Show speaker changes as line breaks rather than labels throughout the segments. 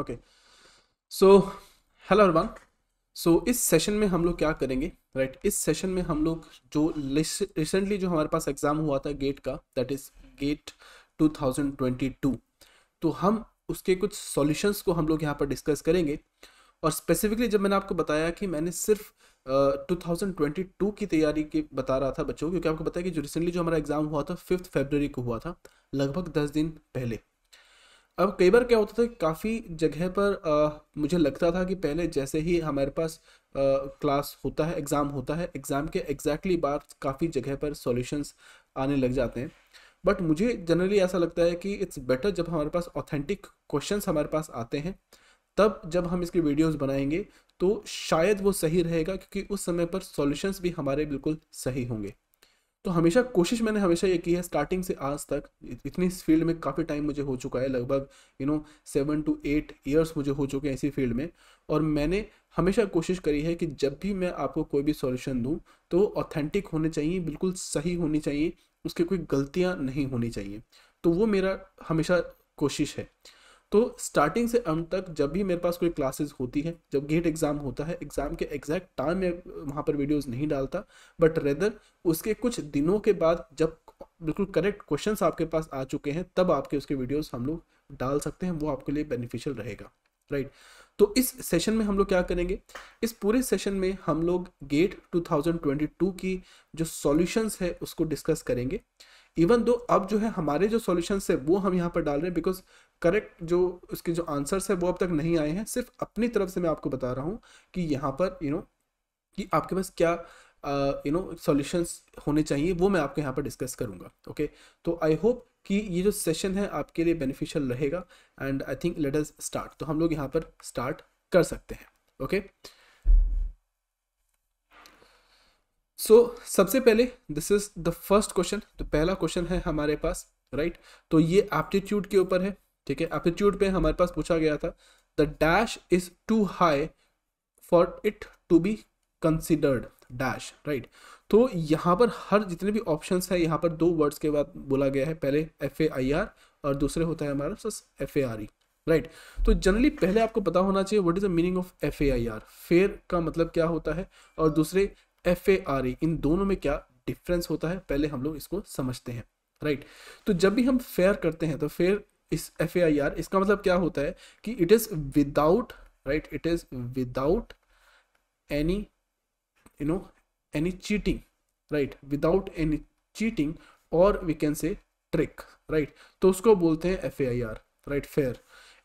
Okay so hello अरबान so इस session में हम लोग क्या करेंगे राइट right? इस सेशन में हम लोग जो रिसेंटली जो हमारे पास एग्ज़ाम हुआ था गेट का दैट इज़ गेट 2022 तो हम उसके कुछ सॉल्यूशंस को हम लोग यहाँ पर डिस्कस करेंगे और स्पेसिफिकली जब मैंने आपको बताया कि मैंने सिर्फ टू uh, की तैयारी के बता रहा था बच्चों क्योंकि आपको बताया कि जो रिसेंटली जो हमारा एग्ज़ाम हुआ था फिफ्थ फेबररी को हुआ था लगभग दस दिन पहले अब कई बार क्या होता था काफ़ी जगह पर आ, मुझे लगता था कि पहले जैसे ही हमारे पास आ, क्लास होता है एग्ज़ाम होता है एग्ज़ाम के एग्जैक्टली बाद काफ़ी जगह पर सॉल्यूशंस आने लग जाते हैं बट मुझे जनरली ऐसा लगता है कि इट्स बेटर जब हमारे पास ऑथेंटिक क्वेश्चन हमारे पास आते हैं तब जब हम इसकी वीडियोस बनाएंगे तो शायद वो सही रहेगा क्योंकि उस समय पर सॉल्यूशंस भी हमारे बिल्कुल सही होंगे तो हमेशा कोशिश मैंने हमेशा ये की है स्टार्टिंग से आज तक इतनी इस फील्ड में काफ़ी टाइम मुझे हो चुका है लगभग you know seven to eight years मुझे हो चुके हैं इसी फील्ड में और मैंने हमेशा कोशिश करी है कि जब भी मैं आपको कोई भी सॉल्यूशन दूँ तो ऑथेंटिक होने चाहिए बिल्कुल सही होनी चाहिए उसकी कोई गलतियाँ नहीं होनी चाहिए तो वो मेरा हमेशा कोशिश है तो स्टार्टिंग से अंत तक जब भी मेरे पास कोई क्लासेस होती है जब गेट एग्ज़ाम होता है एग्ज़ाम के एग्जैक्ट टाइम में वहाँ पर वीडियोस नहीं डालता बट रेदर उसके कुछ दिनों के बाद जब बिल्कुल करेक्ट क्वेश्चंस आपके पास आ चुके हैं तब आपके उसके वीडियोस हम लोग डाल सकते हैं वो आपके लिए बेनिफिशियल रहेगा राइट तो इस सेशन में हम लोग क्या करेंगे इस पूरे सेशन में हम लोग गेट टू की जो सॉल्यूशंस है उसको डिस्कस करेंगे इवन दो अब जो है हमारे जो सॉल्यूशंस है वो हम यहाँ पर डाल रहे हैं बिकॉज करेक्ट जो उसके जो आंसर्स है वो अब तक नहीं आए हैं सिर्फ अपनी तरफ से मैं आपको बता रहा हूँ कि यहाँ पर यू you नो know, कि आपके पास क्या यू नो सॉल्यूशंस होने चाहिए वो मैं आपको यहाँ पर डिस्कस करूँगा ओके okay? तो आई होप कि ये जो सेशन है आपके लिए बेनिफिशियल रहेगा and I think let us start तो हम लोग यहाँ पर स्टार्ट कर सकते हैं ओके सो सबसे पहले this is the first question तो पहला क्वेश्चन है हमारे पास राइट right? तो ये एप्टीट्यूड के ऊपर है ठीक है एप्टीट्यूड पे हमारे पास पूछा गया था the dash is too high for it to be considered dash right तो यहाँ पर हर जितने भी ऑप्शन है यहाँ पर दो वर्ड्स के बाद बोला गया है पहले एफ ए आई आर और दूसरे होता है हमारे पास F A R E right तो जनरली पहले आपको पता होना चाहिए what is the meaning of F A I R fair का मतलब क्या होता है और दूसरे एफ ए आर ई इन दोनों में क्या डिफरेंस होता है पहले हम लोग इसको समझते हैं राइट right. तो जब भी हम फेयर करते हैं तो फेयर इस एफ इसका मतलब क्या होता है कि it is without right it is without any you know any cheating right without any cheating और we can say trick right तो उसको बोलते हैं F right fair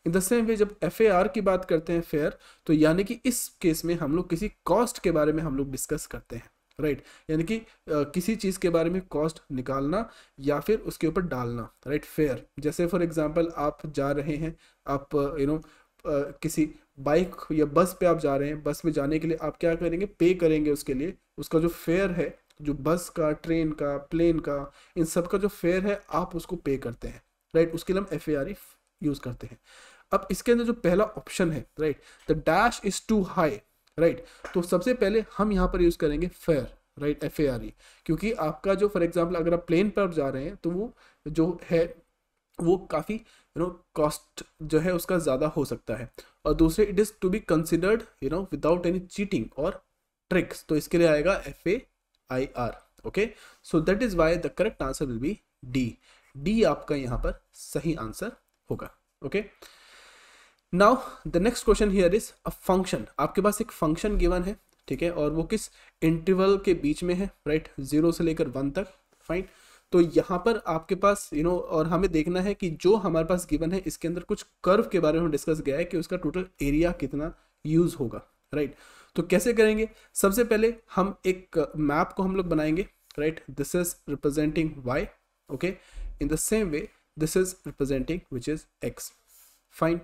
in the same way जब एफ की बात करते हैं फेयर तो यानी कि इस केस में हम लोग किसी कॉस्ट के बारे में हम लोग डिस्कस करते हैं राइट यानी कि किसी चीज़ के बारे में कॉस्ट निकालना या फिर उसके ऊपर डालना राइट फेयर जैसे फॉर एग्जांपल आप जा रहे हैं आप यू नो किसी बाइक या बस पे आप जा रहे हैं बस में जाने के लिए आप क्या करेंगे पे करेंगे उसके लिए उसका जो फेयर है जो बस का ट्रेन का प्लेन का इन सब का जो फेयर है आप उसको पे करते हैं राइट उसके लिए हम एफ e यूज़ करते हैं अब इसके अंदर जो पहला ऑप्शन है right the dash is too high right तो सबसे पहले हम यहाँ पर यूज़ करेंगे fair right F A R E क्योंकि आपका जो फॉर एग्जाम्पल अगर आप प्लेन पर जा रहे हैं तो वो जो है वो काफ़ी यू नो कॉस्ट जो है उसका ज़्यादा हो सकता है और दूसरे it is to be considered you know without any cheating और ट्रिक्स तो इसके लिए आएगा F A I R okay so that is why the correct answer will be D D आपका यहाँ पर सही आंसर होगा okay okay? Now the next question here is a function आपके पास एक फंक्शन गिवन है ठीक है और वो किस इंटरवल के बीच में है राइट right? जीरो से लेकर वन तक फाइन तो यहाँ पर आपके पास यू you नो know, और हमें देखना है कि जो हमारे पास गिवन है इसके अंदर कुछ कर्व के बारे में डिस्कस गया है कि उसका टोटल एरिया कितना यूज होगा राइट right? तो कैसे करेंगे सबसे पहले हम एक मैप को हम लोग बनाएंगे right this is representing y okay in the same way this is representing which is x fine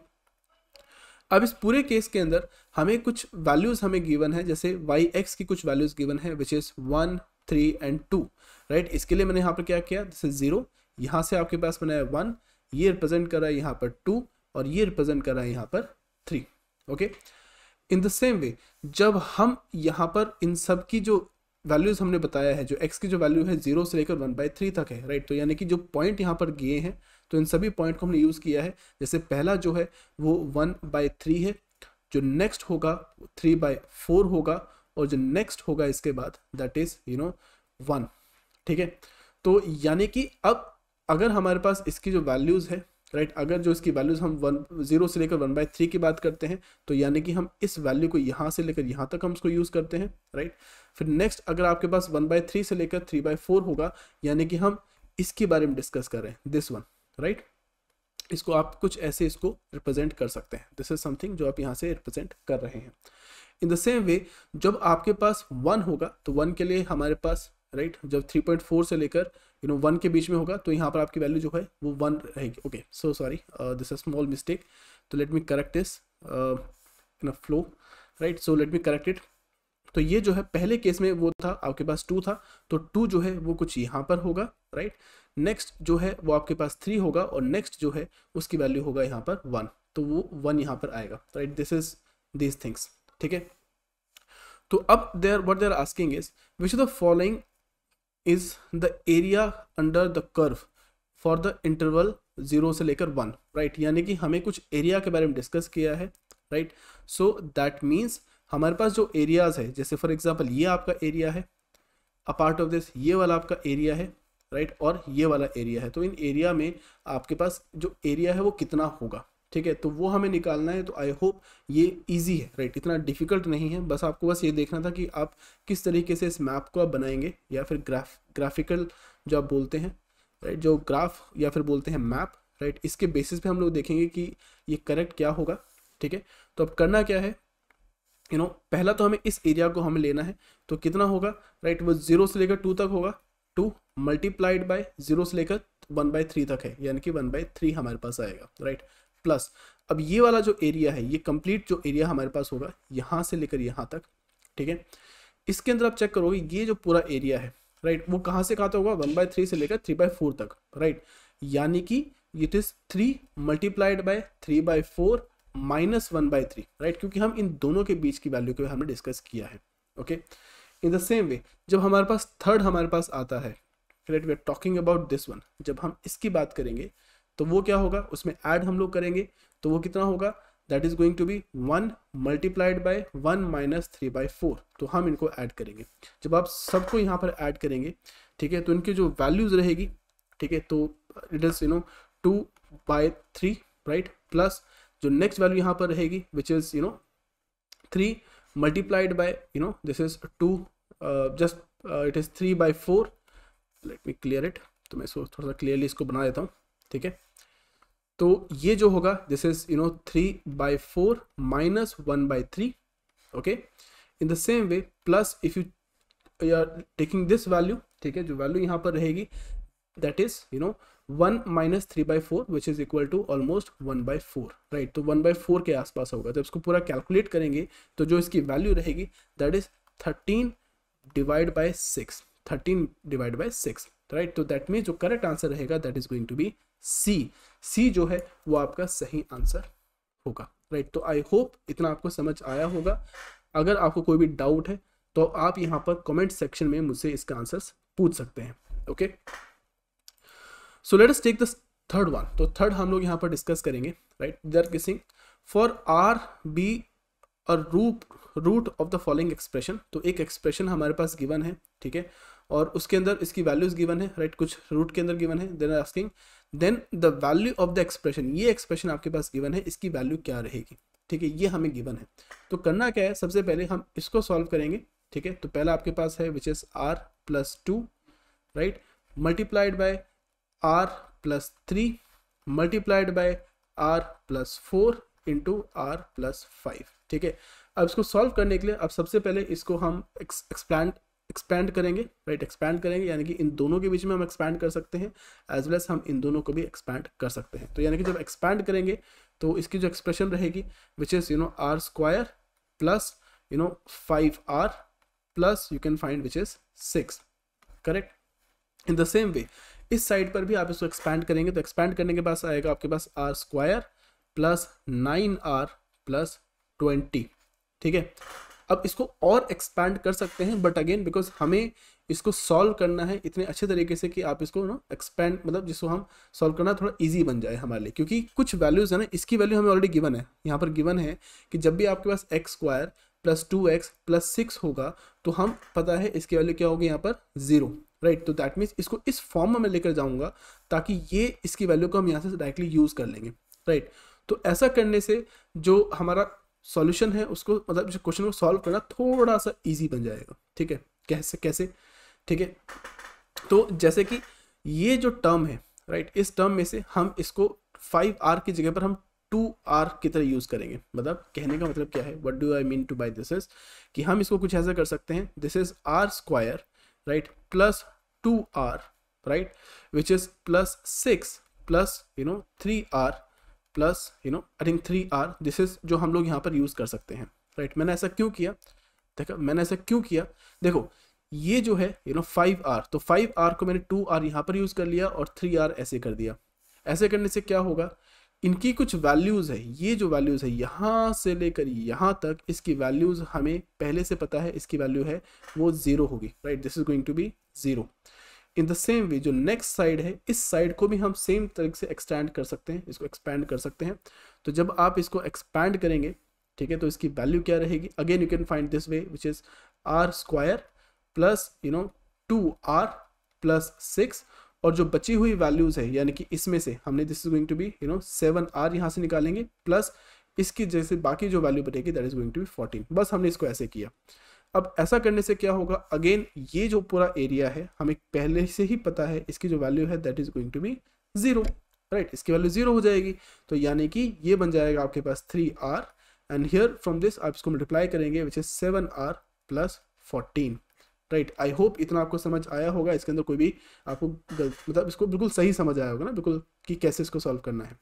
अब इस पूरे केस के अंदर हमें कुछ वैल्यूज़ हमें गिवन है जैसे वाई एक्स की कुछ वैल्यूज़ गिवन है which is one three and two right इसके लिए मैंने यहाँ पर क्या किया दिस इज़ ज़ीरो यहाँ से आपके पास बनाया वन ये रिप्रेजेंट कर रहा है यहाँ पर टू और ये रिप्रेजेंट कर रहा है यहाँ पर three okay in the same way जब हम यहाँ पर इन सब की जो वैल्यूज़ हमने बताया है जो एक्स की जो वैल्यू है जीरो से लेकर वन बाई थ्री तक है राइट तो यानी कि जो पॉइंट यहाँ पर गए हैं तो इन सभी पॉइंट को हमने यूज़ किया है जैसे पहला जो है वो वन बाई थ्री है जो नेक्स्ट होगा थ्री बाई फोर होगा और जो नेक्स्ट होगा इसके बाद that is you know one ठीक है तो यानी कि अब अगर हमारे पास इसकी जो वैल्यूज़ है राइट right? अगर जो इसकी वैल्यूज़ हम वन जीरो से लेकर वन बाई थ्री की बात करते हैं तो यानी कि हम इस वैल्यू को यहाँ से लेकर यहाँ तक हम उसको यूज़ करते हैं राइट right? फिर नेक्स्ट अगर आपके पास वन बाई थ्री से लेकर थ्री बाई फोर होगा यानी कि हम इसके बारे में डिस्कस कर रहे हैं दिस वन राइट इसको आप कुछ ऐसे इसको रिप्रेजेंट कर सकते हैं दिस इज समथिंग जो आप यहाँ से रिप्रेजेंट कर रहे हैं इन द सेम वे जब आपके पास वन होगा तो वन के लिए हमारे पास राइट right? जब फोर से लेकर यू नो वन के बीच में होगा तो यहाँ पर आपकी वैल्यू जो है वो वन रहेगी okay so sorry this is small mistake तो let me correct this in a flow right so let me correct it तो ये जो है पहले केस में वो था आपके पास टू था तो टू जो है वो कुछ यहाँ पर होगा राइट नेक्स्ट जो है वो आपके पास थ्री होगा और नेक्स्ट जो है उसकी वैल्यू होगा यहाँ पर वन तो वो वन यहाँ पर आएगा right this is these things ठीक है तो अब there what they're asking is which the following is the area under the curve for the interval zero से लेकर वन राइट यानी कि हमें कुछ एरिया के बारे में डिस्कस किया है राइट सो दैट मीन्स हमारे पास जो एरियाज़ है जैसे फॉर एग्जाम्पल ये आपका एरिया है अ पार्ट ऑफ दिस ये वाला आपका एरिया है राइट right? और ये वाला एरिया है तो इन एरिया में आपके पास जो एरिया है वो कितना होगा ठीक है तो वो हमें निकालना है तो आई होप ये इजी है राइट इतना डिफिकल्ट नहीं है बस आपको बस ये देखना था कि आप किस तरीके से इस मैप को आप बनाएंगे या फिर ग्राफ ग्राफिकल जो आप बोलते हैं राइट जो ग्राफ या फिर बोलते हैं मैप राइट इसके बेसिस पे हम लोग देखेंगे कि ये करेक्ट क्या होगा ठीक है तो अब करना क्या है यू नो पहला तो हमें इस एरिया को हमें लेना है तो कितना होगा राइट वो जीरो से लेकर टू तक होगा टू मल्टीप्लाइड बाय जीरो से लेकर वन बाय थ्री तक है यानी कि वन बाय थ्री हमारे पास आएगा राइट प्लस अब ये वाला जो एरिया है ये कंप्लीट जो एरिया हमारे पास होगा यहाँ से लेकर यहाँ तक ठीक है इसके अंदर आप चेक करोगे ये जो पूरा एरिया है राइट वो कहाँ से कहाँ तक होगा वन बाय थ्री से लेकर थ्री बाय फोर तक राइट यानी कि it is three multiplied by three by four minus one by three right क्योंकि हम इन दोनों के बीच की वैल्यू को हमने डिस्कस किया है okay in the same way जब हमारे पास थर्ड हमारे पास आता है right we are talking about this one जब हम इसकी बात करेंगे तो वो क्या होगा उसमें ऐड हम लोग करेंगे तो वो कितना होगा that is going to be one multiplied by one minus three by four तो हम इनको ऐड करेंगे जब आप सबको यहाँ पर ऐड करेंगे ठीक है तो इनकी जो वैल्यूज रहेगी ठीक है तो it is you know two by three right plus जो नेक्स्ट वैल्यू यहाँ पर रहेगी which is you know three multiplied by you know this is two just it is three by four let me clear it तो मैं इसको थोड़ा सा clearly इसको बना देता हूँ ठीक है तो ये जो होगा this is you know three by four minus one by three okay in the same way plus if you you are taking this value ठीक है जो वैल्यू यहाँ पर रहेगी that is you know one minus three by four which is equal to almost one by four right तो one by four के आसपास होगा जब इसको पूरा कैलकुलेट करेंगे तो जो इसकी वैल्यू रहेगी that is thirteen divide by six thirteen divide by six right तो दैट मीन जो करेक्ट आंसर रहेगा that is going to be C C जो है वो आपका सही आंसर होगा राइट right? तो आई होप इतना आपको समझ आया होगा अगर आपको कोई भी डाउट है तो आप यहाँ पर कमेंट सेक्शन में मुझसे इसका आंसर्स पूछ सकते हैं okay okay? So let us take the third one तो थर्ड हम लोग यहाँ पर डिस्कस करेंगे right they're asking for r b और रूप root of the following expression तो एक एक्सप्रेशन हमारे पास गिवन है ठीक है और उसके अंदर इसकी वैल्यूज गिवन है राइट कुछ रूट के अंदर गिवन है then asking then the value of the expression ये एक्सप्रेशन आपके पास गिवन है इसकी वैल्यू क्या रहेगी ठीक है ये हमें गिवन है तो करना क्या है सबसे पहले हम इसको सॉल्व करेंगे ठीक है तो पहला आपके पास है which is r plus two right multiplied by r plus three multiplied by r plus four into r plus five ठीक है अब इसको सॉल्व करने के लिए अब सबसे पहले इसको हम एक्सपैंड एक्सपैंड करेंगे राइट right? एक्सपैंड करेंगे यानी कि इन दोनों के बीच में हम एक्सपैंड कर सकते हैं एज वेल एज हम इन दोनों को भी एक्सपैंड कर सकते हैं तो यानी कि जब एक्सपैंड करेंगे तो इसकी जो एक्सप्रेशन रहेगी which is you know r square plus you know five r plus you can find which is six correct in the same way इस साइड पर भी आप इसको एक्सपैंड करेंगे तो एक्सपैंड करने के पास आएगा आपके पास r square plus nine r plus twenty ठीक है अब इसको और एक्सपैंड कर सकते हैं बट अगेन बिकॉज हमें इसको सॉल्व करना है इतने अच्छे तरीके से कि आप इसको ना एक्सपैंड मतलब जिसको हम सॉल्व करना थोड़ा इजी बन जाए हमारे लिए क्योंकि कुछ वैल्यूज़ है ना इसकी वैल्यू हमें ऑलरेडी गिवन है यहाँ पर गिवन है कि जब भी आपके पास x square plus two x plus six होगा तो हम पता है इसकी वैल्यू क्या होगी यहाँ पर ज़ीरो राइट तो दैट मीन्स इसको इस फॉर्म में मैं लेकर जाऊंगा ताकि ये इसकी वैल्यू को हम यहाँ से डायरेक्टली यूज़ कर लेंगे राइट right, तो ऐसा करने से जो हमारा सॉल्यूशन है उसको मतलब जो क्वेश्चन को सॉल्व करना थोड़ा सा ईजी बन जाएगा ठीक है कैसे कैसे ठीक है तो जैसे कि ये जो टर्म है राइट right, इस टर्म में से हम इसको फाइव आर की जगह पर हम टू आर की तरह यूज़ करेंगे मतलब कहने का मतलब क्या है what do I mean two by this is कि हम इसको कुछ ऐसा कर सकते हैं this is r square right plus 2r right which is plus 6 plus you know 3r plus you know I think three r this is जो हम लोग यहाँ पर यूज़ कर सकते हैं राइट right? मैंने ऐसा क्यों किया देखो मैंने ऐसा क्यों किया देखो ये जो है यू नो फाइव आर तो फाइव आर को मैंने टू आर यहाँ पर यूज़ कर लिया और थ्री आर ऐसे कर दिया ऐसे करने से क्या होगा इनकी कुछ वैल्यूज़ है ये जो वैल्यूज़ है यहाँ से लेकर यहाँ तक इसकी वैल्यूज़ हमें पहले से पता है इसकी वैल्यू है वो ज़ीरो होगी right this is going to be zero in the same way जो नेक्स्ट साइड है इस साइड को भी हम सेम तरीके से एक्सटैंड कर सकते हैं इसको एक्सपैंड कर सकते हैं तो जब आप इसको एक्सपैंड करेंगे ठीक है तो इसकी वैल्यू क्या रहेगी again you can find this way which is r square plus you know two r plus six और जो बची हुई वैल्यूज़ है यानी कि इसमें से हमने this is going to be you know seven r यहाँ से निकालेंगे प्लस इसकी जैसे बाकी जो वैल्यू बटेगी that is going to be fourteen बस हमने इसको ऐसे किया अब ऐसा करने से क्या होगा अगेन ये जो पूरा एरिया है हमें पहले से ही पता है इसकी जो वैल्यू है that is going to be zero right इसकी वैल्यू जीरो हो जाएगी तो यानी कि ये बन जाएगा आपके पास three r and here from this आप इसको मल्टीप्लाई करेंगे which is seven r plus fourteen right I hope इतना आपको समझ आया होगा इसके अंदर कोई भी आपको गलत मतलब इसको बिल्कुल सही समझ आया होगा ना बिल्कुल कि कैसे इसको सॉल्व करना है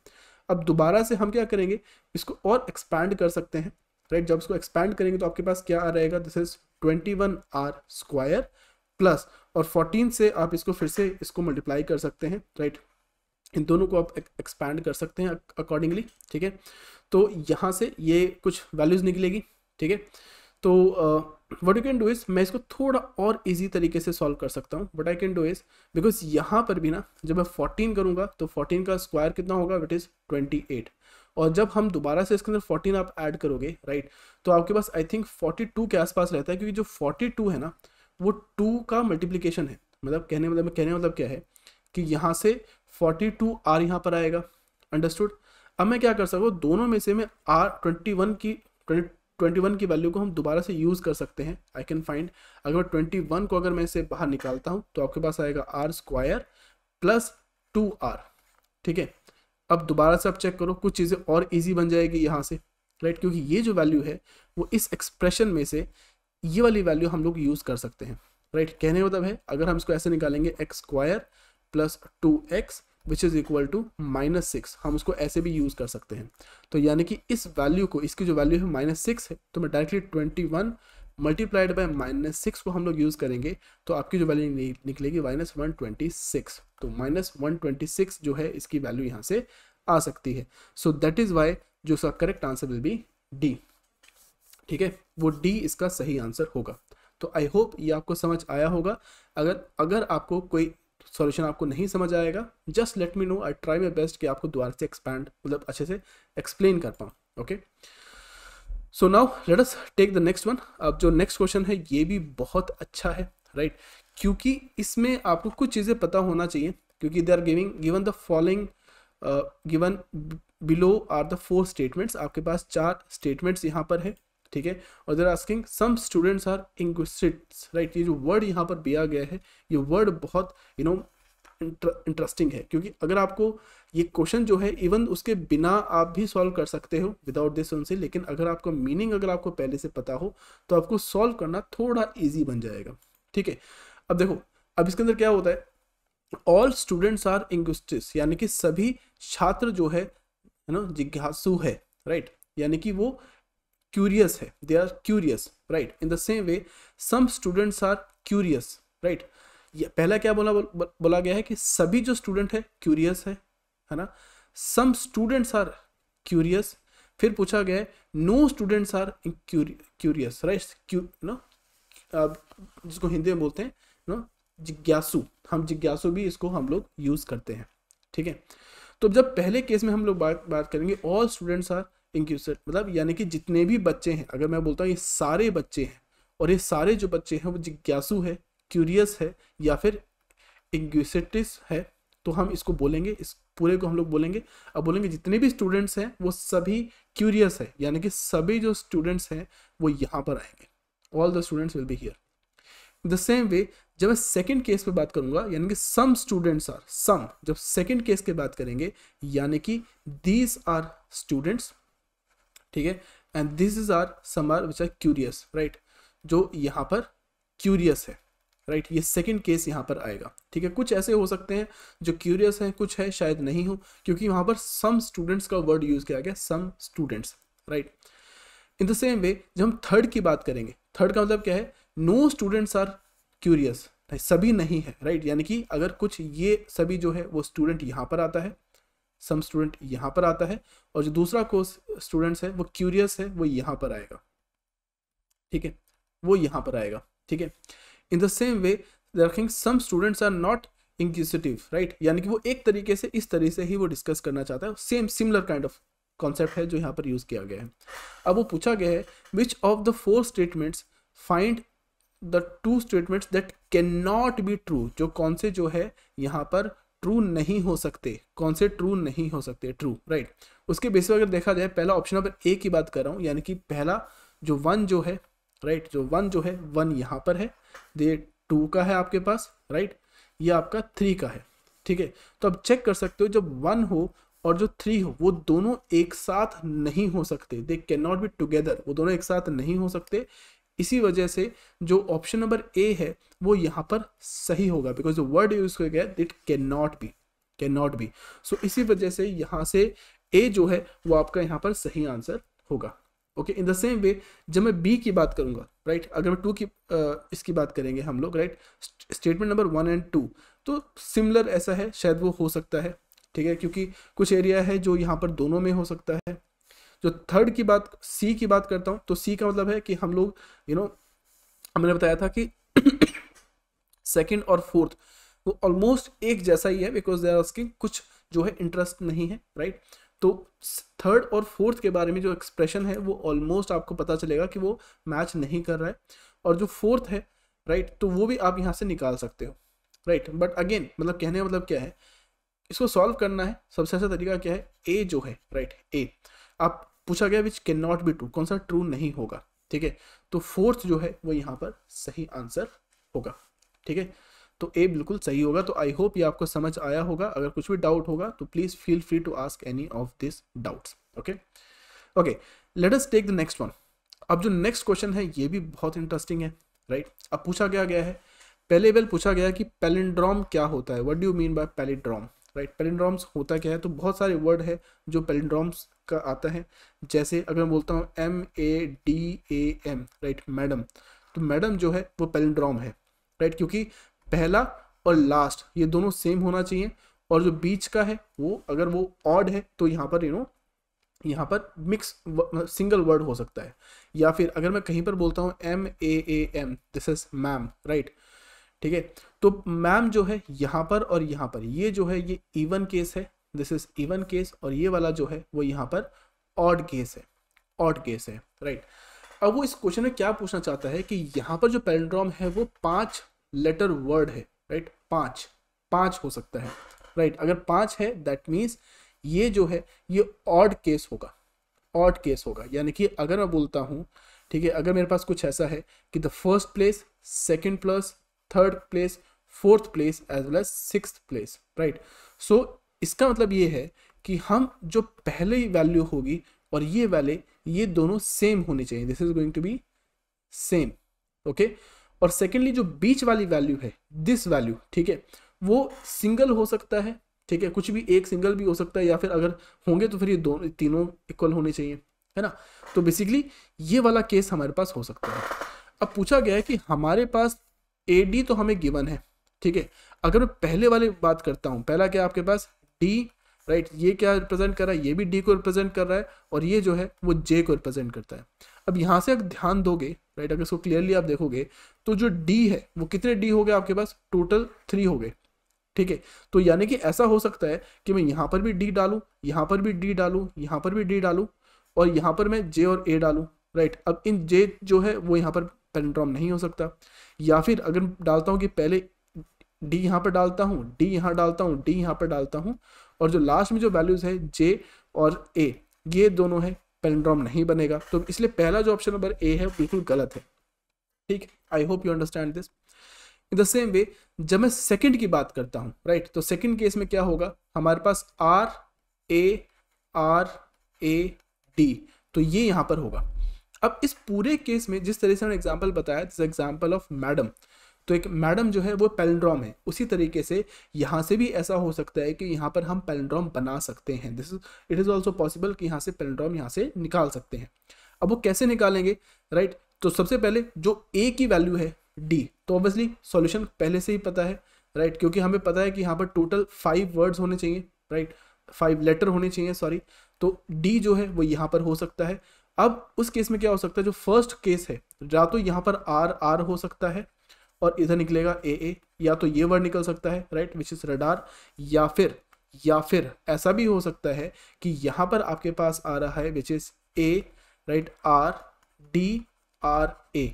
अब दोबारा से हम क्या करेंगे इसको और एक्सपैंड कर सकते हैं राइट जब इसको एक्सपैंड करेंगे तो आपके पास क्या आ रहेगा this is twenty one r square plus और फोर्टीन से आप इसको फिर से इसको मल्टीप्लाई कर सकते हैं राइट इन दोनों को आप एक्सपैंड कर सकते हैं अकॉर्डिंगली ठीक है तो यहाँ से ये कुछ वैल्यूज़ निकलेगी ठीक है तो what you can do is मैं इसको थोड़ा और इजी तरीके से सॉल्व कर सकता हूँ but I can do is because यहाँ पर भी ना जब मैं फोर्टीन करूँगा तो फोर्टीन का स्क्वायर कितना होगा विट इज़ ट्वेंटी एट और जब हम दोबारा से इसके अंदर फोर्टीन आप ऐड करोगे राइट तो आपके पास आई थिंक फोर्टी टू के आसपास रहता है क्योंकि जो फोर्टी टू है ना वो टू का मल्टीप्लीकेशन है मतलब कहने मतलब कहने मतलब क्या है कि यहाँ से फोर्टी टू आर यहाँ पर आएगा अंडरस्टूड अब मैं क्या कर सकूँ दोनों में से मैं आर ट्वेंटी वन की ट्वेंटी वन की वैल्यू को हम दोबारा से यूज़ कर सकते हैं आई कैन फाइंड अगर ट्वेंटी वन को अगर मैं इसे बाहर निकालता हूँ तो आपके पास आएगा r square plus two r ठीक है अब दोबारा से आप चेक करो कुछ चीज़ें और ईजी बन जाएगी यहाँ से राइट क्योंकि ये जो वैल्यू है वो इस एक्सप्रेशन में से ये वाली वैल्यू हम लोग यूज़ कर सकते हैं राइट कहने का मतलब है अगर हम इसको ऐसे निकालेंगे x square plus two x which is equal to minus six हम उसको ऐसे भी यूज़ कर सकते हैं तो यानी कि इस वैल्यू को इसकी जो वैल्यू है माइनस सिक्स है तो मैं directly twenty one multiplied by minus six को हम लोग यूज़ करेंगे तो आपकी जो वैल्यू निकलेगी माइनस वन ट्वेंटी सिक्स तो माइनस वन ट्वेंटी सिक्स जो है इसकी वैल्यू यहाँ से आ सकती है सो दैट इज़ वाई जो sir correct answer will be D ठीक है वो डी इसका सही आंसर होगा तो आई होप ये आपको समझ आया होगा अगर अगर आपको कोई सॉल्यूशन आपको नहीं समझ आएगा just let me know I try my best कि आपको दोबारा से एक्सपैंड मतलब अच्छे से एक्सप्लेन कर पाऊँ okay so now let us take the next one अब जो नेक्स्ट क्वेश्चन है ये भी बहुत अच्छा है राइट right? क्योंकि इसमें आपको कुछ चीज़ें पता होना चाहिए क्योंकि they are giving given the following given below are the four statements आपके पास चार स्टेटमेंट्स यहाँ पर है ठीक है और they're asking some students are inquisitive right ये जो वर्ड यहाँ पर दिया गया है ये वर्ड बहुत यू नो इंटरेस्टिंग है क्योंकि अगर आपको ये क्वेश्चन जो है इवन उसके बिना आप भी सॉल्व कर सकते हो विदाउट दिस उनसे लेकिन अगर आपको मीनिंग अगर आपको पहले से पता हो तो आपको सॉल्व करना थोड़ा ईजी बन जाएगा ठीक है अब देखो अब इसके अंदर क्या होता है ऑल स्टूडेंट्स आर इंग्विस्टिस यानी कि सभी छात्र जो है ना जिज्ञासु है राइट यानी कि वो क्यूरियस है they are curious right in the same way some students are curious right पहला क्या बोला बोला गया है कि सभी जो स्टूडेंट है क्यूरियस है है ना सम स्टूडेंट्स आर क्यूरियस फिर पूछा गया है no students are curious right no जिसको हिंदी में बोलते हैं ना जिज्ञासु हम जिज्ञासु भी इसको हम लोग यूज करते हैं ठीक है तो जब पहले केस में हम लोग बात बात करेंगे ऑल स्टूडेंट्स आर इंक्यूसेट मतलब यानी कि जितने भी बच्चे हैं अगर मैं बोलता हूँ ये सारे बच्चे हैं और ये सारे जो बच्चे हैं वो जिज्ञासु है क्यूरियस है या फिर इंक्यूसेटिस है तो हम इसको बोलेंगे इस पूरे को हम लोग बोलेंगे अब बोलेंगे जितने भी स्टूडेंट्स हैं वो सभी क्यूरियस है यानी कि सभी जो स्टूडेंट्स हैं वो यहाँ पर आएंगे all the students will be here the same way जब मैं सेकेंड केस पे बात करूंगा यानी कि सम स्टूडेंट्स आर सम जब सेकेंड केस की के बात करेंगे यानी कि दीज आर स्टूडेंट्स ठीक है and this is are some are which are curious right जो यहाँ पर क्यूरियस है राइट right? ये सेकंड केस यहाँ पर आएगा ठीक है कुछ ऐसे हो सकते हैं जो क्यूरियस हैं कुछ है शायद नहीं हो क्योंकि वहां पर सम स्टूडेंट्स का वर्ड यूज़ किया गया some students right in the same way जब हम थर्ड की बात करेंगे थर्ड का मतलब क्या है नो स्टूडेंट्स आर क्यूरियस सभी नहीं है राइट right? यानी कि अगर कुछ ये सभी जो है वो स्टूडेंट यहाँ पर आता है सम स्टूडेंट यहाँ पर आता है और जो दूसरा कोर्स स्टूडेंट्स है वो क्यूरियस है वो यहाँ पर आएगा ठीक है वो यहाँ पर आएगा ठीक है इन द सेम वे रखेंगे some students are not inquisitive right यानी कि वो एक तरीके से इस तरीके से ही वो डिस्कस करना चाहता है same similar kind of concept है जो यहाँ पर यूज़ किया गया है अब वो पूछा गया है which of the four statements find the two statements that can not be true जो कौन से जो है यहाँ पर ट्रू नहीं हो सकते कौन से ट्रू नहीं हो सकते ट्रू राइट उसके बेस पर अगर देखा जाए पहला ऑप्शन नंबर ए की बात कर रहा हूँ यानी कि पहला जो वन जो है राइट जो वन जो है वन यहाँ पर है दे टू का है आपके पास राइट ये आपका थ्री का है ठीक है तो अब चेक कर सकते हो जब वन हो और जो थ्री हो वो दोनों एक साथ नहीं हो सकते they can not be together वो दोनों एक साथ नहीं हो सकते इसी वजह से जो ऑप्शन नंबर ए है वो यहाँ पर सही होगा बिकॉज वर्ड यूज किया गया it can not be can not be so इसी वजह से यहाँ से ए जो है वो आपका यहाँ पर सही आंसर होगा okay in the same way जब मैं बी की बात करूंगा राइट right? अगर मैं टू की uh, इसकी बात करेंगे हम लोग right statement number one and two तो सिमिलर ऐसा है शायद वो हो सकता है ठीक है क्योंकि कुछ एरिया है जो यहाँ पर दोनों में हो सकता है जो थर्ड की बात सी की बात करता हूँ तो सी का मतलब है कि हम लोग यू नो हमने बताया था कि सेकेंड और फोर्थ वो ऑलमोस्ट एक जैसा ही है बिकॉज दे आर आस्किंग कुछ जो है इंटरेस्ट नहीं है राइट right? तो थर्ड और फोर्थ के बारे में जो एक्सप्रेशन है वो ऑलमोस्ट आपको पता चलेगा कि वो मैच नहीं कर रहा है और जो फोर्थ है राइट right, तो वो भी आप यहाँ से निकाल सकते हो राइट बट अगेन मतलब कहने का मतलब क्या है इसको सॉल्व करना है सबसे अच्छा तरीका क्या है ए जो है राइट right, ए आप पूछा गया which can not be true कौन सा ट्रू नहीं होगा ठीक है तो फोर्थ जो है वो यहाँ पर सही आंसर होगा ठीक है तो ए बिल्कुल सही होगा तो आई होप ये आपको समझ आया होगा अगर कुछ भी डाउट होगा तो please feel free to ask any of this doubts okay okay let us take the next one अब जो नेक्स्ट क्वेश्चन है ये भी बहुत इंटरेस्टिंग है राइट right? अब पूछा गया गया है पहले वेल पूछा गया कि पैलिंड्रोम क्या होता है what do mean by palindrome right right? होता क्या है तो बहुत सारे वर्ड है जो पेलिंड्रॉम्स का आता है जैसे अगर मैं बोलता हूँ M A D A M right madam तो मैडम जो है वो पेलिंड्रॉम है राइट right? क्योंकि पहला और लास्ट ये दोनों सेम होना चाहिए और जो बीच का है वो अगर वो ऑड है तो यहाँ पर यू नो यहाँ पर मिक्स सिंगल वर्ड हो सकता है या फिर अगर मैं कहीं पर बोलता हूँ M A A M this is ma'am right ठीक है तो मैम जो है यहाँ पर और यहाँ पर ये जो है ये इवन केस है दिस इज इवन केस और ये वाला जो है वो यहाँ पर ऑड केस है ऑड केस है राइट अब वो इस क्वेश्चन में क्या पूछना चाहता है कि यहाँ पर जो पेलड्रॉम है वो पांच लेटर वर्ड है राइट पांच पांच हो सकता है राइट अगर पांच है दैट मीन्स ये जो है ये ऑड केस होगा ऑड केस होगा यानी कि अगर मैं बोलता हूँ ठीक है अगर मेरे पास कुछ ऐसा है कि the first place second plus third place fourth place as well as six place right so इसका मतलब ये है कि हम जो पहले वैल्यू होगी और ये वाले ये दोनों सेम होने चाहिए this is going to be same okay और सेकेंडली जो बीच वाली वैल्यू है दिस वैल्यू ठीक है वो सिंगल हो सकता है ठीक है कुछ भी एक सिंगल भी हो सकता है या फिर अगर होंगे तो फिर ये दोनों तीनों इक्वल होने चाहिए है ना तो बेसिकली ये वाला केस हमारे पास हो सकता है अब पूछा गया है कि हमारे पास ए डी तो हमें गिवन है ठीक है अगर मैं पहले वाले बात करता हूँ पहला क्या आपके पास डी राइट right, ये क्या रिप्रेजेंट कर रहा है ये भी डी को रिप्रेजेंट कर रहा है और ये जो है वो जे को रिप्रेजेंट करता है अब यहाँ से अगर ध्यान दोगे राइट right, अगर इसको क्लियरली आप देखोगे तो जो डी है वो कितने डी हो गए आपके पास टोटल थ्री हो गए ठीक है तो यानी कि ऐसा हो सकता है कि मैं यहाँ पर भी डी डालू यहाँ पर भी डी डालू यहाँ पर भी डी डालू और यहाँ पर मैं जे और ए डालू राइट right, अब इन जे जो है वो यहाँ पर पेरेंट्रॉम नहीं हो सकता या फिर अगर डालता हूँ कि पहले डी यहाँ पर डालता हूँ डी यहाँ डालता हूँ डी यहाँ पर डालता हूँ और जो लास्ट में जो वैल्यूज़ है जे और ए ये दोनों है पेनड्रॉम नहीं बनेगा तो इसलिए पहला जो ऑप्शन नंबर ए है बिल्कुल गलत है ठीक I hope you understand this in the same way जब मैं सेकंड की बात करता हूँ राइट right? तो सेकंड केस में क्या होगा हमारे पास R A R A D तो ये यहाँ पर होगा अब इस पूरे केस में जिस तरह से हमने एग्जाम्पल बताया दिस एग्जाम्पल ऑफ मैडम तो एक मैडम जो है वो पेलड्रॉम है उसी तरीके से यहाँ से भी ऐसा हो सकता है कि यहाँ पर हम पेलड्रॉम बना सकते हैं this it is also possible कि यहाँ से पेलड्रॉम यहाँ से निकाल सकते हैं अब वो कैसे निकालेंगे राइट right? तो सबसे पहले जो ए की वैल्यू है डी तो ऑब्वियसली सॉल्यूशन पहले से ही पता है राइट right? क्योंकि हमें पता है कि यहाँ पर टोटल फाइव वर्ड्स होने चाहिए राइट फाइव लेटर होने चाहिए सॉरी तो डी जो है वो यहाँ पर हो सकता है अब उस केस में क्या हो सकता है जो फर्स्ट केस है या तो यहाँ पर आर आर हो सकता है और इधर निकलेगा ए ए या तो ये वर्ड निकल सकता है राइट विच इज रडार या फिर या फिर ऐसा भी हो सकता है कि यहाँ पर आपके पास आ रहा है which is A right R D R A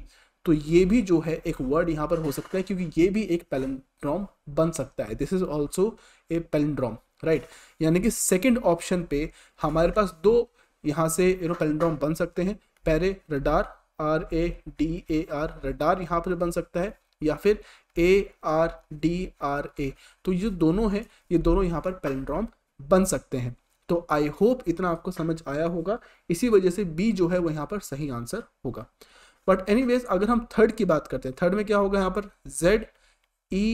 तो ये भी जो है एक वर्ड यहाँ पर हो सकता है क्योंकि ये भी एक पैलेंड्रॉम बन सकता है this is also a palindrome right यानी कि सेकेंड ऑप्शन पे हमारे पास दो यहाँ से एरो बन सकते हैं पैरे radar R A D A R radar यहाँ पर बन सकता है या फिर A R D R A तो ये दोनों है ये दोनों यहाँ पर पेलिड्रोम बन सकते हैं तो आई होप इतना आपको समझ आया होगा इसी वजह से बी जो है वो यहाँ पर सही आंसर होगा बट एनी अगर हम थर्ड की बात करते हैं थर्ड में क्या होगा यहाँ पर Z E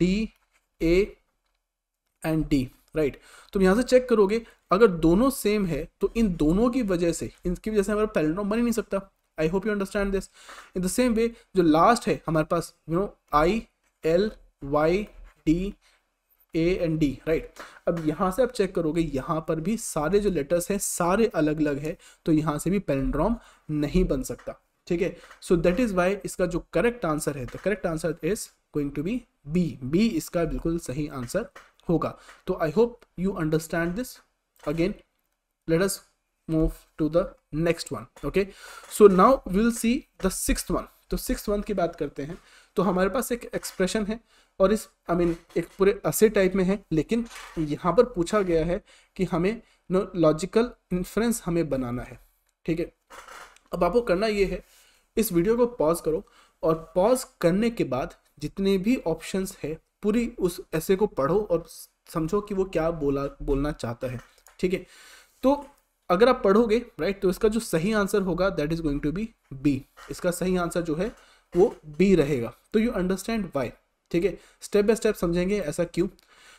D A and D right right. यहां से चेक करोगे अगर दोनों सेम है तो इन दोनों की वजह से इनकी वजह से हमारा पैलेंड्रोम बन ही नहीं सकता I hope you understand this in the same way जो लास्ट है हमारे पास you know I L Y D A and D right अब यहाँ से आप चेक करोगे यहाँ पर भी सारे जो लेटर्स हैं सारे अलग अलग है तो यहाँ से भी पेलेंड्रॉम नहीं बन सकता ठीक है सो दैट इज वाई इसका जो करेक्ट आंसर है the correct answer is going to be B B इसका बिल्कुल सही आंसर होगा तो I hope you understand this again let us move to the next one okay so now will see the six one तो six one की बात करते हैं तो हमारे पास एक एक्सप्रेशन है और इस आई I मीन mean, एक पूरे असे टाइप में है लेकिन यहाँ पर पूछा गया है कि हमें नो लॉजिकल इन्फ्रेंस हमें बनाना है ठीक है अब आपको करना ये है इस वीडियो को पॉज करो और पॉज करने के बाद जितने भी ऑप्शंस है पूरी उस ऐसे को पढ़ो और समझो कि वो क्या बोला बोलना चाहता है ठीक है तो अगर आप पढ़ोगे राइट तो इसका जो सही आंसर होगा that is going to be B इसका सही आंसर जो है वो बी रहेगा तो यू अंडरस्टैंड वाई ठीक है स्टेप बाय स्टेप समझेंगे ऐसा क्यों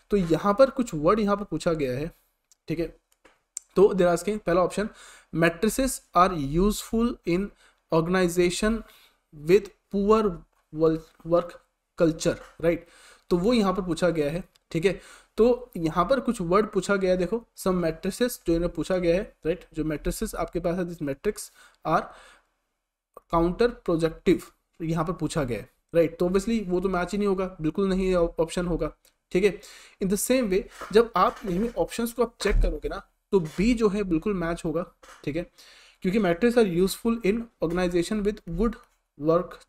तो यहाँ पर कुछ वर्ड यहाँ पर पूछा गया है ठीक है तो दिराज के पहला option matrices are useful in organisation with poor work culture right तो वो यहाँ पर पूछा गया है ठीक है तो यहाँ पर कुछ वर्ड पूछा गया है देखो सम मैट्रिसेस जो इन्हें पूछा गया है राइट जो मैट्रिसेस आपके पास है this matrix are counter projective यहाँ पर पूछा गया है राइट तो ऑब्वियसली वो तो मैच ही नहीं होगा बिल्कुल नहीं ऑप्शन होगा ठीक है इन द सेम वे जब आप यही ऑप्शन को आप चेक करोगे ना तो बी जो है बिल्कुल मैच होगा ठीक है क्योंकि matrix are useful in organisation with good work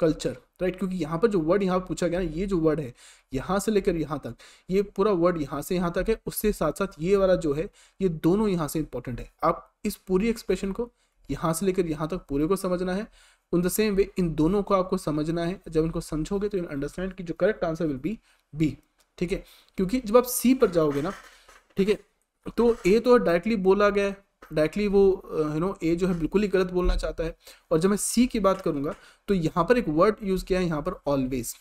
culture right क्योंकि यहाँ पर जो वर्ड यहाँ पर पूछा गया ना ये जो वर्ड है यहाँ से लेकर यहाँ तक ये पूरा वर्ड यहाँ से यहाँ तक है उससे साथ साथ ये वाला जो है ये दोनों यहाँ से इंपॉर्टेंट है आप इस पूरी एक्सप्रेशन को यहाँ से लेकर यहाँ तक पूरे को समझना है उन द सेम वे इन दोनों को आपको समझना है जब इनको समझोगे तो इन अंडरस्टैंड की जो correct answer will be B ठीक है क्योंकि जब आप सी पर जाओगे ना ठीक है तो ए तो डायरेक्टली बोला गया है डायरेक्टली वो यू नो ए जो है बिल्कुल ही गलत बोलना चाहता है और जब मैं सी की बात करूंगा तो यहाँ पर एक वर्ड यूज़ किया है यहाँ पर ऑलवेज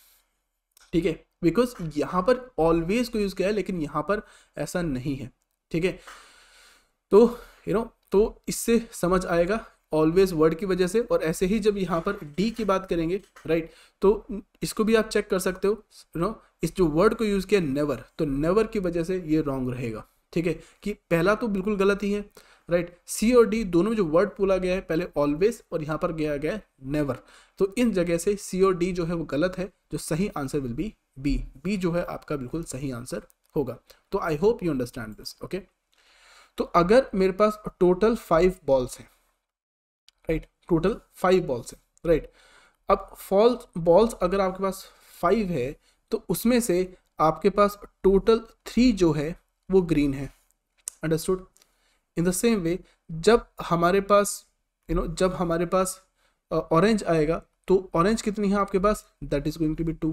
ठीक है बिकॉज यहाँ पर ऑलवेज को यूज़ किया है लेकिन यहाँ पर ऐसा नहीं है ठीक है तो यू नो तो इससे समझ आएगा ऑलवेज वर्ड की वजह से और ऐसे ही जब यहाँ पर डी की बात करेंगे राइट तो इसको भी आप चेक कर सकते हो यू नो इस जो वर्ड को यूज़ किया नेवर तो नेवर की वजह से ये रॉन्ग रहेगा ठीक है कि पहला तो बिल्कुल गलत ही है राइट सी और डी दोनों में जो वर्ड बोला गया है पहले ऑलवेज और यहाँ पर गया गया है नेवर तो इन जगह से सी और डी जो है वो गलत है जो सही answer will be B B जो है आपका बिल्कुल सही आंसर होगा तो I hope you understand this okay तो अगर मेरे पास टोटल फाइव बॉल्स हैं राइट टोटल फाइव बॉल्स हैं राइट अब फॉल्स बॉल्स अगर आपके पास फाइव है तो उसमें से आपके पास टोटल थ्री जो है वो ग्रीन है understood in the same way जब हमारे पास यू you नो know, जब हमारे पास ऑरेंज uh, आएगा तो ऑरेंज कितनी है आपके पास that is going to be two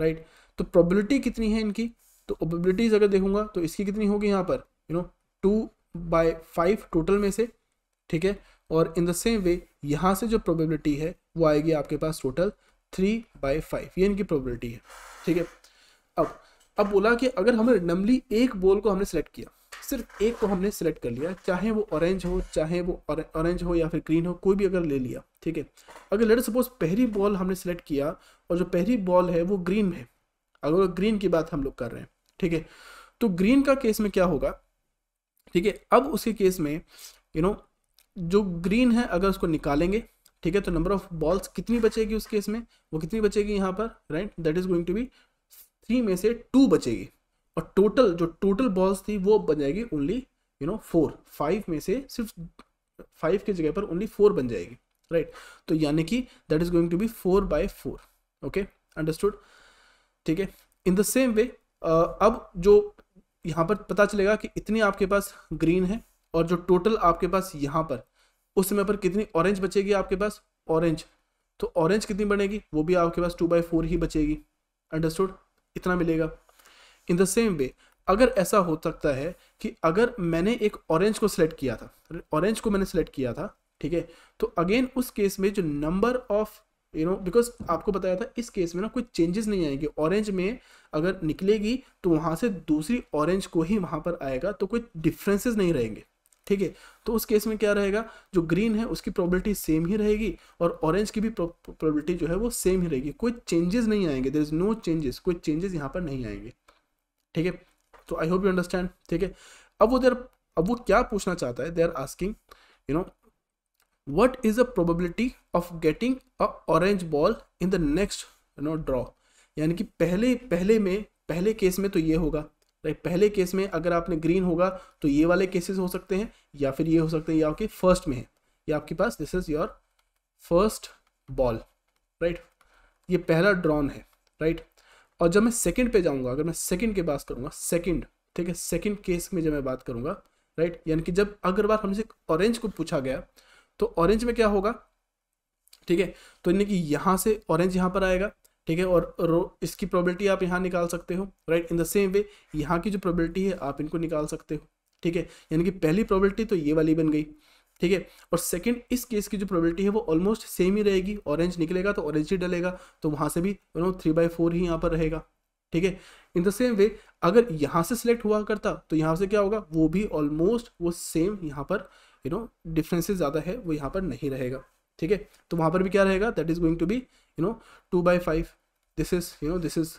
right तो प्रोबेबिलिटी कितनी है इनकी तो प्रोबेबिलिटीज अगर देखूंगा तो इसकी कितनी होगी यहाँ पर you know two by five total में से ठीक है और इन द सेम वे यहाँ से जो प्रोबेबिलिटी है वो आएगी आपके पास टोटल थ्री बाई फाइव ये इनकी प्रोबेबिलिटी है ठीक है अब अब बोला कि अगर हमने रेंडमली एक बोल को हमने सेलेक्ट किया सिर्फ एक को तो हमने सेलेक्ट कर लिया चाहे वो ऑरेंज हो चाहे वो ऑरेंज हो या फिर ग्रीन हो कोई भी अगर ले लिया ठीक है अगर लेट सपोज पहली बॉल हमने सेलेक्ट किया और जो पहली बॉल है वो ग्रीन है अगर ग्रीन की बात हम लोग कर रहे हैं ठीक है तो ग्रीन का केस में क्या होगा ठीक है अब उसके केस में यू नो जो ग्रीन है अगर उसको निकालेंगे ठीक है तो नंबर ऑफ बॉल्स कितनी बचेगी उस केस में वो कितनी बचेगी यहाँ पर right that is going to be three में से टू बचेगी और टोटल जो टोटल बॉल्स थी वो बन जाएगी only you know four five में से सिर्फ फाइव की जगह पर ओनली फोर बन जाएगी राइट right? तो यानी कि that is going to be four by four okay understood ठीक है इन द सेम वे अब जो यहाँ पर पता चलेगा कि इतनी आपके पास ग्रीन है और जो टोटल आपके पास यहाँ पर उस समय पर कितनी ऑरेंज बचेगी आपके पास ऑरेंज तो ऑरेंज कितनी बनेगी वो भी आपके पास टू बाई फोर ही बचेगी अंडरस्टूड इतना मिलेगा इन द सेम वे अगर ऐसा हो सकता है कि अगर मैंने एक ऑरेंज को सिलेक्ट किया था ऑरेंज को मैंने सिलेक्ट किया था ठीक है तो अगेन उस केस में जो number of you know because आपको बताया था इस केस में ना कोई चेंजेस नहीं आएंगे ऑरेंज में अगर निकलेगी तो वहाँ से दूसरी ऑरेंज को ही वहाँ पर आएगा तो कोई डिफरेंसेस नहीं रहेंगे ठीक है तो उस केस में क्या रहेगा जो ग्रीन है उसकी प्रॉबिलिटी सेम ही रहेगी और ऑरेंज की भी प्रॉबिलिटी जो है वो सेम ही रहेगी कोई चेंजेस नहीं आएंगे देर इज नो चेंजेस कोई चेंजेस यहाँ पर नहीं आएंगे ठीक है तो आई होप यू अंडरस्टैंड ठीक है अब वो देर अब वो क्या पूछना चाहता है they are asking you know what is the probability of getting a orange ball in the next you know draw यानी कि पहले पहले में पहले केस में तो ये होगा राइट पहले केस में अगर आपने ग्रीन होगा तो ये वाले केसेस हो सकते हैं या फिर ये हो सकते हैं ये आपके फर्स्ट में है ये आपके पास this is your first ball right ये पहला ड्रॉन है राइट right? और जब मैं सेकंड पे जाऊंगा अगर मैं सेकंड की बात करूंगा सेकंड ठीक है सेकंड केस में जब मैं बात करूंगा राइट यानी कि जब अगर बार हमसे ऑरेंज को पूछा गया तो ऑरेंज में क्या होगा ठीक है तो यानी कि यहाँ से ऑरेंज यहाँ पर आएगा ठीक है और रो इसकी प्रोबेबिलिटी आप यहाँ निकाल सकते हो right in the same way यहाँ की जो प्रोबेबिलिटी है आप इनको निकाल सकते हो ठीक है यानी कि पहली प्रोबेबिलिटी तो ये वाली बन गई ठीक है और सेकंड इस केस की जो प्रोबेबिलिटी है वो ऑलमोस्ट सेम ही रहेगी ऑरेंज निकलेगा तो ऑरेंज ही डलेगा तो वहाँ से भी you know three by four ही यहाँ पर रहेगा ठीक है इन द सेम वे अगर यहाँ से सिलेक्ट हुआ करता तो यहाँ से क्या होगा वो भी ऑलमोस्ट वो सेम यहाँ पर यू नो डिफ्रेंसेज ज़्यादा है वो यहाँ पर नहीं रहेगा ठीक है तो वहाँ पर भी क्या रहेगा that is going to be you know two by five this is you know this is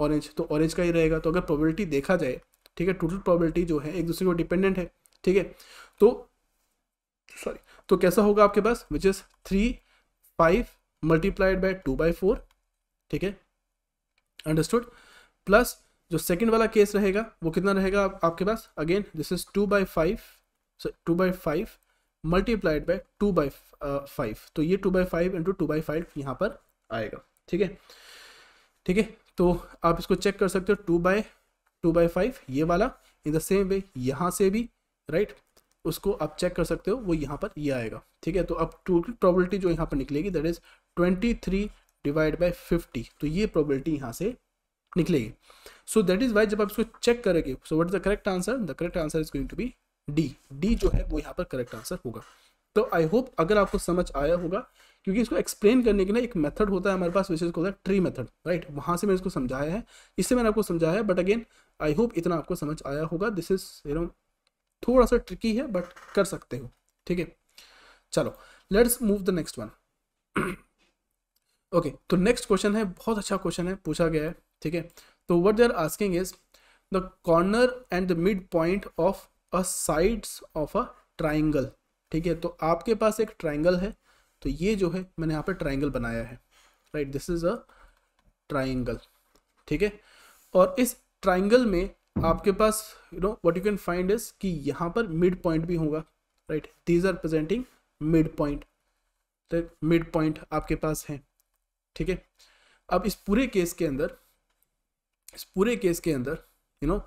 orange तो ऑरेंज का ही रहेगा तो अगर प्रोबेबिलिटी देखा जाए ठीक है टोटल प्रोबेबिलिटी जो है एक दूसरे को डिपेंडेंट है ठीक है तो सॉरी तो कैसा होगा आपके पास which is three five multiplied by two by four ठीक है अंडरस्टूड प्लस जो सेकंड वाला केस रहेगा वो कितना रहेगा आप, आपके पास again this is two by five two by five multiplied by two by five तो ये two by five into two by five यहाँ पर आएगा ठीक है ठीक है तो आप इसको चेक कर सकते हो two by two by five ये वाला इन द सेम वे यहाँ से भी राइट right? उसको आप चेक कर सकते हो वो यहाँ पर ये यह आएगा ठीक है तो अब टोटल प्रोबेबिलिटी जो यहाँ पर निकलेगी that is twenty three divide by fifty तो ये प्रोबेबिलिटी यहाँ से निकलेगी सो दैट इज़ वाई जब आप इसको चेक करेंगे so what is the correct answer the correct answer is going to be D D जो है वो यहाँ पर करेक्ट आंसर होगा तो आई होप अगर आपको समझ आया होगा क्योंकि इसको एक्सप्लेन करने के लिए एक मेथड होता है हमारे पास विशेष होता है ट्री मेथड राइट वहाँ से मैंने इसको समझाया है इससे मैंने आपको समझाया है बट अगेन आई होप इतना आपको समझ आया होगा दिस इज यू नो थोड़ा सा ट्रिकी है बट कर सकते हो ठीक है चलो let's move the next one okay तो नेक्स्ट क्वेश्चन है बहुत अच्छा क्वेश्चन है पूछा गया है ठीक है तो what they are asking is the corner and the mid point of a sides of a triangle ठीक है तो आपके पास एक ट्राइंगल है तो ये जो है मैंने यहाँ पे ट्राइंगल बनाया है right this is a triangle ठीक है और इस ट्राइंगल में आपके पास you know what you can find is कि यहाँ पर मिड पॉइंट भी होगा right these are presenting mid point तो मिड पॉइंट आपके पास है ठीक है अब इस पूरे केस के अंदर इस पूरे केस के अंदर यू नो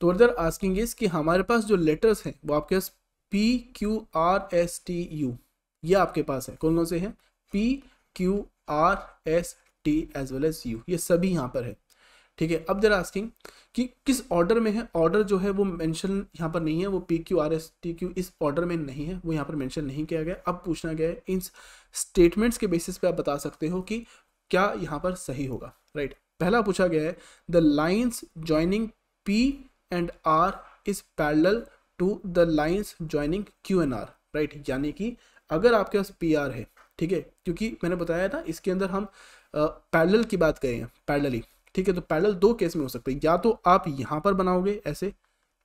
तो वर्दर आस्किंग इज कि हमारे पास जो लेटर्स हैं वो आपके पास P Q R S T U ये आपके पास है कौन कौन से हैं P Q R S T as well as U ये सभी यहाँ पर है ठीक है अब जरा आस्किंग कि किस ऑर्डर में है ऑर्डर जो है वो मेंशन यहाँ पर नहीं है वो P Q R S T Q इस ऑर्डर में नहीं है वो यहाँ पर मेंशन नहीं किया गया अब पूछना गया है इन स्टेटमेंट्स के बेसिस पे आप बता सकते हो कि क्या यहाँ पर सही होगा राइट पहला पूछा गया है the lines joining P and R is parallel to the lines joining Q and R right यानी कि अगर आपके पास पी आर है ठीक है क्योंकि मैंने बताया था इसके अंदर हम पैरेलल की बात करें ही ठीक है तो पैरल दो केस में हो सकते हैं या तो आप यहाँ पर बनाओगे ऐसे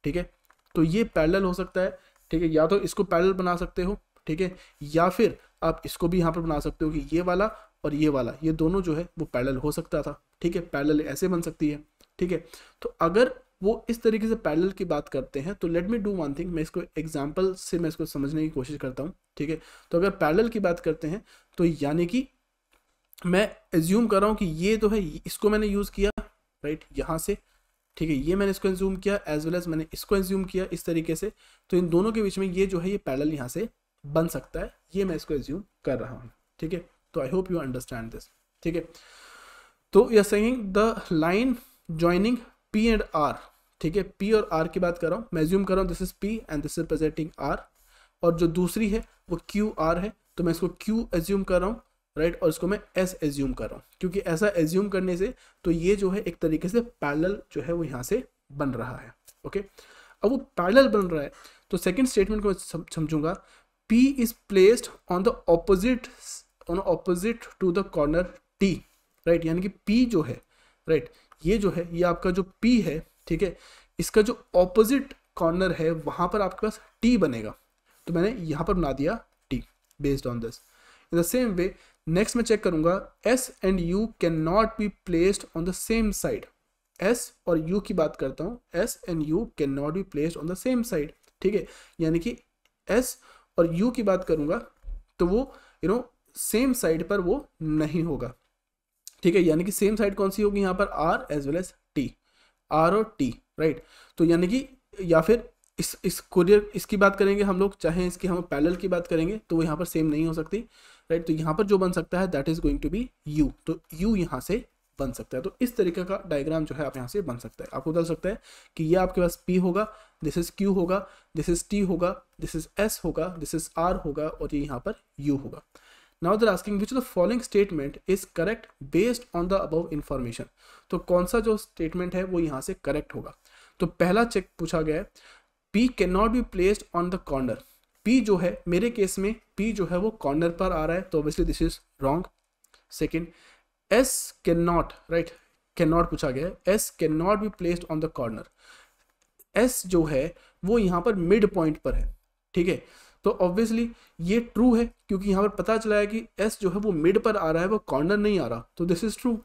ठीक है तो ये पैरल हो सकता है ठीक है या तो इसको पैरल बना सकते हो ठीक है या फिर आप इसको भी यहाँ पर बना सकते हो कि ये वाला और ये वाला ये दोनों जो है वो पैरल हो सकता था ठीक है पैरल ऐसे बन सकती है ठीक है तो अगर वो इस तरीके से पैरल की बात करते हैं तो let me do one thing मैं इसको एग्जाम्पल से मैं इसको समझने की कोशिश करता हूँ ठीक है तो अगर पैरल की बात करते हैं तो यानी कि मैं एज्यूम कर रहा हूँ कि ये तो है इसको मैंने यूज़ किया राइट यहाँ से ठीक है ये मैंने इसको एज्यूम किया एज वेल एज मैंने इसको एज्यूम किया इस तरीके से तो इन दोनों के बीच में ये जो है ये पैरल यहाँ से बन सकता है ये मैं इसको एज्यूम कर रहा हूँ ठीक है तो I hope you understand this ठीक है तो you saying the line joining P and R ठीक है पी और आर की बात कर रहा हूँ मैं एज्यूम कर रहा हूँ this is P and this is presenting R और जो दूसरी है वो क्यू आर है तो मैं इसको क्यू एज्यूम कर रहा हूँ राइट right? और इसको मैं एस एज्यूम कर रहा हूँ क्योंकि ऐसा एज्यूम करने से तो ये जो है एक तरीके से पैरल जो है वो यहाँ से बन रहा है ओके okay? अब वो पैरल बन रहा है तो सेकेंड स्टेटमेंट को मैं समझूंगा P is placed on the opposite on opposite to the corner T right यानी कि पी जो है राइट right? ये जो है ये आपका जो पी है ठीक है इसका जो ऑपोजिट कॉर्नर है वहां पर आपके पास टी बनेगा तो मैंने यहाँ पर बना दिया T based on this in the same way next मैं चेक करूंगा S and U can not be placed on the same side S और यू की बात करता हूँ S and U can not be placed on the same side ठीक है यानी कि एस और यू की बात करूंगा तो वो यू नो सेम साइड पर वो नहीं होगा ठीक है यानी कि सेम साइड कौन सी होगी यहाँ पर R as well as T R और टी राइट तो यानी कि या फिर इस इस कुरियर इसकी बात करेंगे हम लोग चाहे इसकी हम पैरल की बात करेंगे तो वो यहाँ पर सेम नहीं हो सकती राइट तो यहाँ पर जो बन सकता है that is going to be U तो यू यहाँ से बन सकता है तो इस तरीके का डायग्राम जो है आप यहाँ से बन सकता है आपको बता सकता है कि ये आपके पास पी होगा दिस इज क्यू होगा दिस इज टी होगा दिस इज एस होगा दिस इज आर होगा और ये यहाँ पर यू होगा now they're asking which the following statement is correct based on the above information तो कौन सा जो स्टेटमेंट है वो यहाँ से करेक्ट होगा तो पहला चेक पूछा गया है P can not be placed on the corner P जो है मेरे केस में पी जो है वो कॉर्नर पर आ रहा है तो obviously this is wrong second S can not right can not पूछा गया है S can not be placed on the corner S जो है वो यहाँ पर मिड पॉइंट पर है ठीक है तो ऑब्वियसली ये ट्रू है क्योंकि यहाँ पर पता चला है कि एस जो है वो मिड पर आ रहा है वो कॉर्नर नहीं आ रहा तो दिस इज ट्रू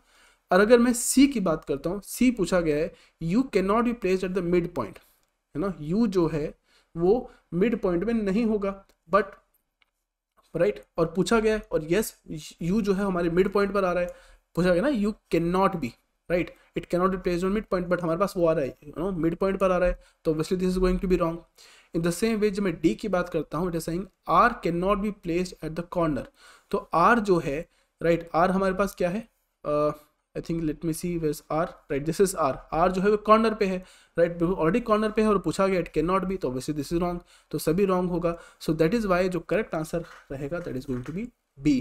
और अगर मैं सी की बात करता हूँ सी पूछा गया है U can not be placed at the mid point है ना यू जो है वो मिड पॉइंट में नहीं होगा बट राइट right? और पूछा गया और यस yes, यू जो है हमारे मिड पॉइंट पर आ रहा है पूछा गया ना you can not be right it can not be place on mid point but हमारे पास वो आ रहा है यू नो मिड पॉइंट पर आ रहा है तो obviously this is going to be wrong in the same way जब मैं डी की बात करता हूँ it is saying R can not be placed at the corner तो आर जो है राइट right, आर हमारे पास क्या है uh, I think let me see where's R right this is R R जो है वो कॉर्नर पे है राइट ऑलरेडी कॉर्नर पे है और पूछा गया इट कैन नॉट बी तो ऑब्वियसली दिस इज रॉन्ग तो सभी रॉन्ग होगा सो दैट इज वाई जो करेक्ट आंसर रहेगा that is going to be B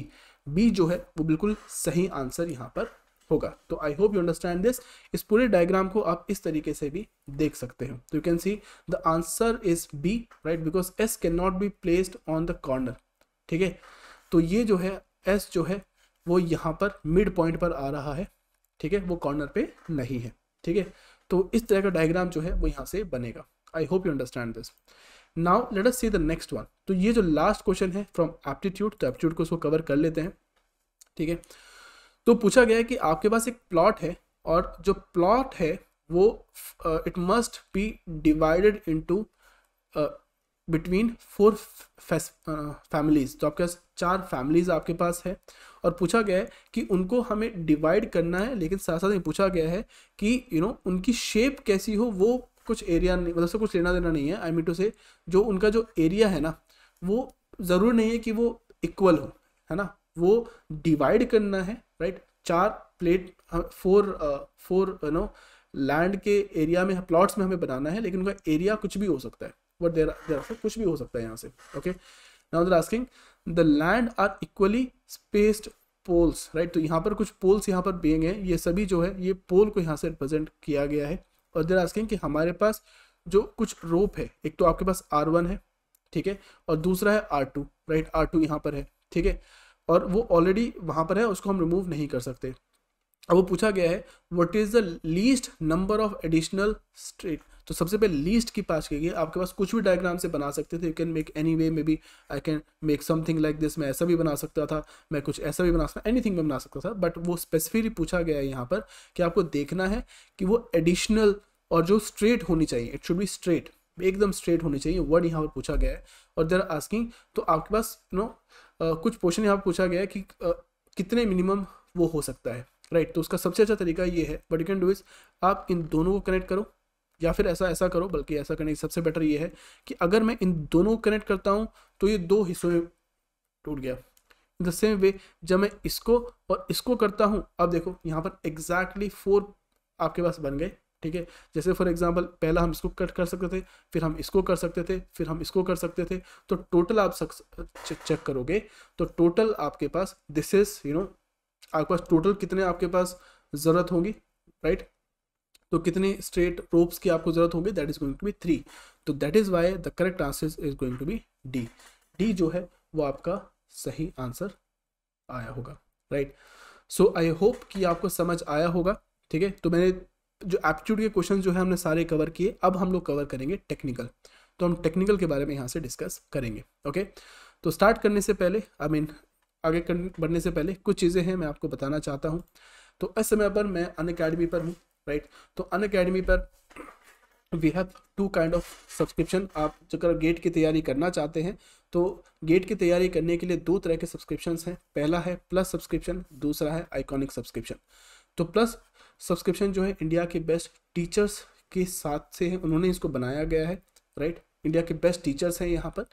B जो है वो बिल्कुल सही आंसर यहाँ पर होगा तो I hope you understand this इस पूरे डायग्राम को आप इस तरीके से भी देख सकते हैं तो you can see the answer is B right because S can not be placed on the corner ठीक है तो ये जो है एस जो है वो यहाँ पर मिड पॉइंट पर आ रहा है ठीक है वो कॉर्नर पे नहीं है ठीक है तो इस तरह का डायग्राम जो है वो यहाँ से बनेगा I hope you understand this now let us see the next one तो ये जो लास्ट क्वेश्चन है फ्रॉम एप्टीट्यूड तो एप्टीट्यूड को उसको कवर कर लेते हैं ठीक है तो पूछा गया है कि आपके पास एक प्लॉट है और जो प्लॉट है वो it must be divided into between four families तो आपके पास चार फैमिलीज आपके पास है और पूछा गया है कि उनको हमें डिवाइड करना है लेकिन साथ साथ ये पूछा गया है कि यू you नो know, उनकी शेप कैसी हो वो कुछ एरिया नहीं मतलब से कुछ लेना देना नहीं है आई मीटो से जो उनका जो एरिया है ना वो ज़रूर नहीं है कि वो इक्वल हो है ना वो डिवाइड करना है राइट चार plate four four you know land के एरिया में प्लॉट्स में हमें बनाना है लेकिन उनका एरिया कुछ भी हो सकता है बट देर देर आफर कुछ भी हो सकता है यहाँ से okay now they're asking the land are equally spaced poles right तो यहाँ पर कुछ पोल्स यहाँ पर बेंग हैं ये सभी जो है ये पोल को यहाँ से रिप्रेजेंट किया गया है और देर आस्किंग कि हमारे पास जो कुछ रोप है एक तो आपके पास आर वन है ठीक है और दूसरा है R two right R two यहाँ पर है ठीक है और वो ऑलरेडी वहाँ पर है उसको हम रिमूव नहीं कर सकते अब वो पूछा गया है what is the least number of additional straight तो सबसे पहले लीस्ट की पास की गई आपके पास कुछ भी डायग्राम से बना सकते थे you can make anyway maybe I can make something like this मैं ऐसा भी बना सकता था मैं कुछ ऐसा भी बना सकता एनी थिंग में बना सकता था बट वो स्पेसिफिकली पूछा गया है यहाँ पर कि आपको देखना है कि वो एडिशनल और जो स्ट्रेट होनी चाहिए इट शुड बी स्ट्रेट एकदम स्ट्रेट होनी चाहिए वर्ड यहाँ पर पूछा गया है और देर आस्किंग तो आपके पास नो you know, uh, कुछ क्वेश्चन यहाँ पर पूछा गया है कि uh, कितने मिनिमम वो हो सकता है राइट right, तो उसका सबसे अच्छा तरीका ये है but you can do is आप इन दोनों को कनेक्ट करो या फिर ऐसा ऐसा करो बल्कि ऐसा करने की सबसे बेटर ये है कि अगर मैं इन दोनों को कनेक्ट करता हूँ तो ये दो हिस्सों में टूट गया इन द सेम वे जब मैं इसको और इसको करता हूँ अब देखो यहाँ पर एग्जैक्टली फोर आपके पास बन गए ठीक है जैसे फॉर एग्जाम्पल पहला हम इसको कट कर सकते थे फिर हम इसको कर सकते थे फिर हम इसको कर सकते थे तो टोटल आप चेक करोगे तो टोटल आपके पास दिस इज यू नो आपके पास टोटल कितने आपके पास ज़रूरत होगी राइट तो कितने स्ट्रेट रोप्स की आपको ज़रूरत होगी that is going to be three तो that is why the correct answer is going to be D D जो है वो आपका सही आंसर आया होगा राइट सो आई होप कि आपको समझ आया होगा ठीक है तो मैंने जो एप्टीट्यूड के क्वेश्चन जो है हमने सारे कवर किए अब हम लोग कवर करेंगे टेक्निकल तो हम टेक्निकल के बारे में यहाँ से डिस्कस करेंगे ओके तो स्टार्ट करने से पहले आई I मीन mean, आगे बढ़ने से पहले कुछ चीज़ें हैं मैं आपको बताना चाहता हूँ तो इस समय पर मैं अन अकेडमी पर हूँ राइट तो अन अकेडमी पर we have two kind of subscription आप जब गेट की तैयारी करना चाहते हैं तो गेट की तैयारी करने के लिए दो तरह के सब्सक्रिप्शन हैं पहला है प्लस सब्सक्रिप्शन दूसरा है आइकॉनिक सब्सक्रिप्शन तो प्लस सब्सक्रिप्शन जो है इंडिया के बेस्ट टीचर्स के साथ से है उन्होंने इसको बनाया गया है राइट इंडिया के बेस्ट टीचर्स हैं यहाँ पर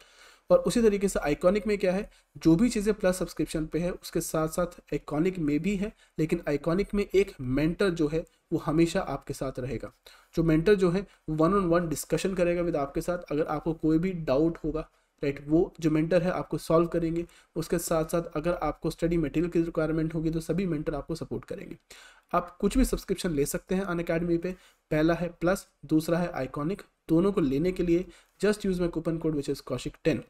और उसी तरीके से आइकॉनिक में क्या है जो भी चीज़ें प्लस सब्सक्रिप्शन पे है उसके साथ साथ आइकॉनिक में भी है लेकिन आइकॉनिक में एक मेंटर जो है वो हमेशा आपके साथ रहेगा जो मेंटर जो है वन ऑन वन डिस्कशन करेगा विद आपके साथ अगर आपको कोई भी डाउट होगा राइट right, वो जो मेंटर है आपको सॉल्व करेंगे उसके साथ साथ अगर आपको स्टडी मटेरियल की रिक्वायरमेंट होगी तो सभी मेंटर आपको सपोर्ट करेंगे आप कुछ भी सब्सक्रिप्शन ले सकते हैं अन अकेडमी पे पहला है प्लस दूसरा है आइकॉनिक दोनों को लेने के लिए just use my coupon code which is Kaushik ten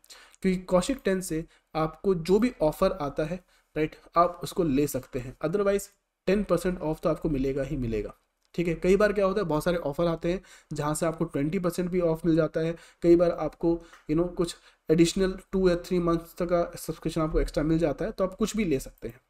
क्योंकि कौशिक टेन से आपको जो भी ऑफर आता है राइट आप उसको ले सकते हैं अदरवाइज टेन परसेंट ऑफ तो आपको मिलेगा ही मिलेगा ठीक है कई बार क्या होता है बहुत सारे ऑफर आते हैं जहाँ से आपको ट्वेंटी परसेंट भी ऑफ मिल जाता है कई बार आपको यू नो कुछ एडिशनल टू या थ्री मंथ्स तक का सब्सक्रिप्शन आपको एक्स्ट्रा मिल जाता है तो आप कुछ भी ले सकते हैं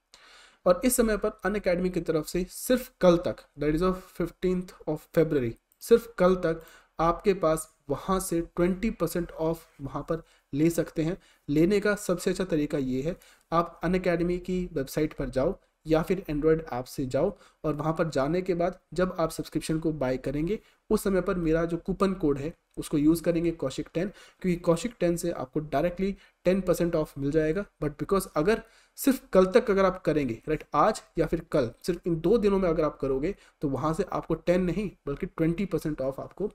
और इस समय पर अन अकेडमी की तरफ से सिर्फ कल तक that is of fifteenth of February सिर्फ कल तक आपके पास वहाँ से 20 परसेंट ऑफ वहाँ पर ले सकते हैं लेने का सबसे अच्छा तरीका ये है आप अन की वेबसाइट पर जाओ या फिर एंड्रॉयड ऐप से जाओ और वहाँ पर जाने के बाद जब आप सब्सक्रिप्शन को बाय करेंगे उस समय पर मेरा जो कूपन कोड है उसको यूज़ करेंगे कौशिक टेन क्योंकि कौशिक टेन से आपको डायरेक्टली टेन परसेंट ऑफ मिल जाएगा बट बिकॉज अगर सिर्फ कल तक अगर आप करेंगे राइट आज या फिर कल सिर्फ इन दो दिनों में अगर आप करोगे तो वहाँ से आपको टेन नहीं बल्कि ट्वेंटी परसेंट ऑफ आपको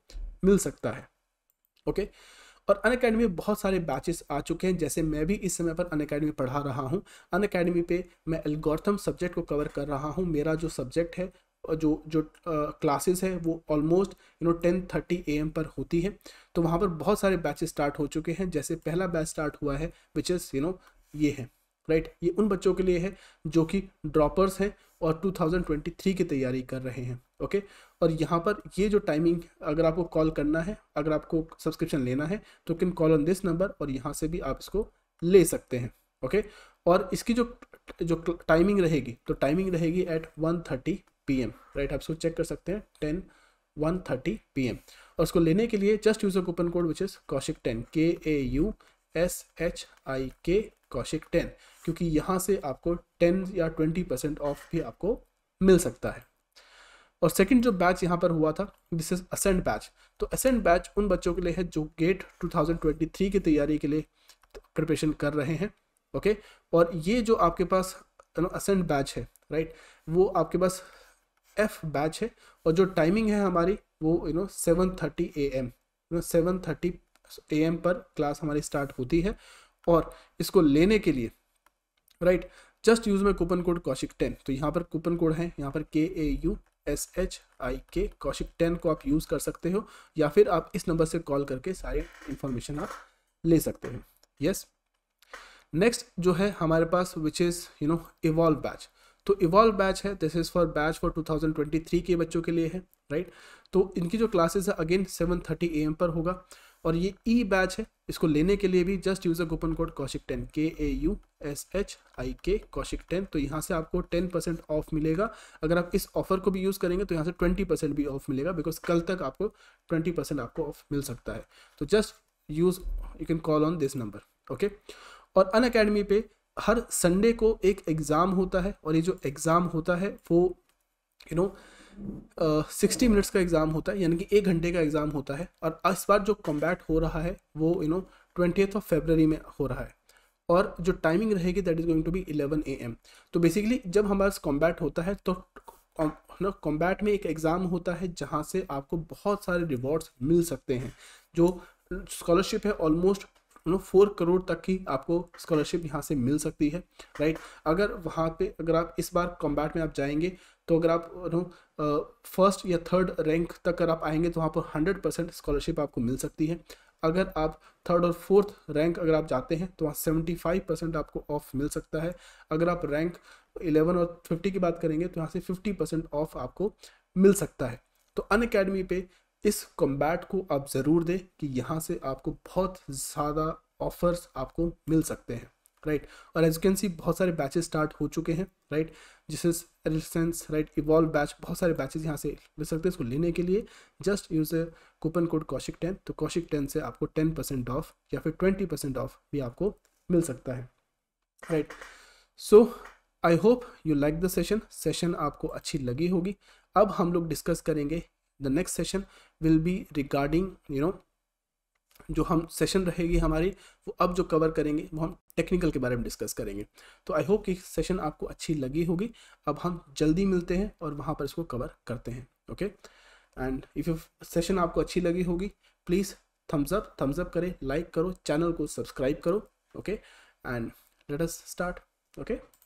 मिल सकता है ओके okay? और अन अकेडमी में बहुत सारे बैचेस आ चुके हैं जैसे मैं भी इस समय पर अन अकेडमी पढ़ा रहा हूँ अन अकेडमी पर मैं एल्गोर्थम सब्जेक्ट को कवर कर रहा हूँ मेरा जो सब्जेक्ट है जो जो क्लासेस है वो almost you know ten thirty A M पर होती है तो वहाँ पर बहुत सारे बैच स्टार्ट हो चुके हैं जैसे पहला बैच स्टार्ट हुआ है विच इज़ यू नो ये है राइट right? ये उन बच्चों के लिए है जो कि ड्रॉपर्स हैं और 2023 की तैयारी कर रहे हैं ओके और यहाँ पर ये जो टाइमिंग अगर आपको कॉल करना है अगर आपको सब्सक्रिप्शन लेना है तो can call on this number और यहाँ से भी आप इसको ले सकते हैं ओके और इसकी जो जो टाइमिंग रहेगी तो टाइमिंग रहेगी at one thirty P M right आप इसको चेक कर सकते हैं ten one thirty P M और उसको लेने के लिए just use a coupon code which is Kaushik ten K A U S H I K Kaushik ten क्योंकि यहाँ से आपको टेन या ट्वेंटी परसेंट ऑफ भी आपको मिल सकता है और सेकंड जो बैच यहाँ पर हुआ था दिस इज असेंट बैच तो असेंट बैच उन बच्चों के लिए है जो गेट 2023 की तैयारी के लिए प्रिपरेशन कर रहे हैं ओके और ये जो आपके पास असेंट बैच है राइट वो आपके पास एफ बैच है और जो टाइमिंग है हमारी वो you know seven thirty A M seven thirty A M पर क्लास हमारी स्टार्ट होती है और इसको लेने के लिए right just use my coupon code Kaushik ten तो यहाँ पर कूपन कोड है यहाँ पर K A U S H I K Kaushik ten को आप यूज़ कर सकते हो या फिर आप इस नंबर से कॉल करके सारी इंफॉर्मेशन आप ले सकते हो यस नेक्स्ट जो है हमारे पास which is you know evolve batch तो इवॉल्व बैच है this is for batch for 2023 के बच्चों के लिए है राइट right? तो इनकी जो क्लासेस है अगेन 7:30 एम पर होगा और ये ई e बैच है इसको लेने के लिए भी just a coupon code Kaushik ten K A U S H I K Kaushik ten तो यहाँ से आपको टेन परसेंट ऑफ मिलेगा अगर आप इस ऑफर को भी यूज़ करेंगे तो यहाँ से ट्वेंटी परसेंट भी ऑफ मिलेगा बिकॉज कल तक आपको ट्वेंटी परसेंट आपको ऑफ मिल सकता है तो just use you can call on this number okay और अन अकेडमी पे हर संडे को एक एग्ज़ाम होता है और ये जो एग्ज़ाम होता है वो you you know know, sixty minutes का एग्ज़ाम होता है यानी कि एक घंटे का एग्ज़ाम होता है और इस बार जो कॉम्बैट हो रहा है वो you know twenty of February में हो रहा है और जो टाइमिंग रहेगी that is going to be eleven A M तो बेसिकली जब हमारा कॉम्बैट होता है तो um, ना कॉम्बैट में एक एग्ज़ाम होता है जहाँ से आपको बहुत सारे रिवॉर्ड्स मिल सकते हैं जो स्कॉलरशिप है ऑलमोस्ट नो फोर करोड़ तक की आपको स्कॉलरशिप यहाँ से मिल सकती है राइट अगर वहाँ पे अगर आप इस बार कॉम्बैट में आप जाएंगे तो अगर आप नो फर्स्ट या थर्ड रैंक तक अगर आप आएंगे तो वहाँ पर हंड्रेड परसेंट स्कॉलरशिप आपको मिल सकती है अगर आप थर्ड और फोर्थ रैंक अगर आप जाते हैं तो वहाँ सेवेंटी फाइव परसेंट आपको ऑफ मिल सकता है अगर आप रैंक इलेवन और फिफ्टी की बात करेंगे तो यहाँ से फिफ्टी परसेंट ऑफ आपको मिल सकता है तो अन अकेडमी इस कॉम्बैट को आप ज़रूर दें कि यहाँ से आपको बहुत ज़्यादा ऑफर्स आपको मिल सकते हैं राइट right? और एज कैन सी बहुत सारे बैचेस स्टार्ट हो चुके हैं राइट जिसे रिसेंस राइट इवॉल्व बैच बहुत सारे बैचेस यहाँ से ले सकते हैं इसको लेने के लिए just use a coupon code Kaushik ten तो कौशिक टेन से आपको टेन परसेंट ऑफ या फिर ट्वेंटी परसेंट ऑफ भी आपको मिल सकता है right so I hope you like the session session आपको अच्छी लगी होगी अब हम लोग डिस्कस करेंगे the next session will be regarding you know जो हम सेशन रहेगी हमारी वो अब जो कवर करेंगे वो हम टेक्निकल के बारे में डिस्कस करेंगे तो आई होप कि सेशन आपको अच्छी लगी होगी अब हम जल्दी मिलते हैं और वहाँ पर इसको कवर करते हैं ओके एंड इफ़ सेशन आपको अच्छी लगी होगी please thumbs up thumbs up करें लाइक करो चैनल को सब्सक्राइब करो okay and let us start okay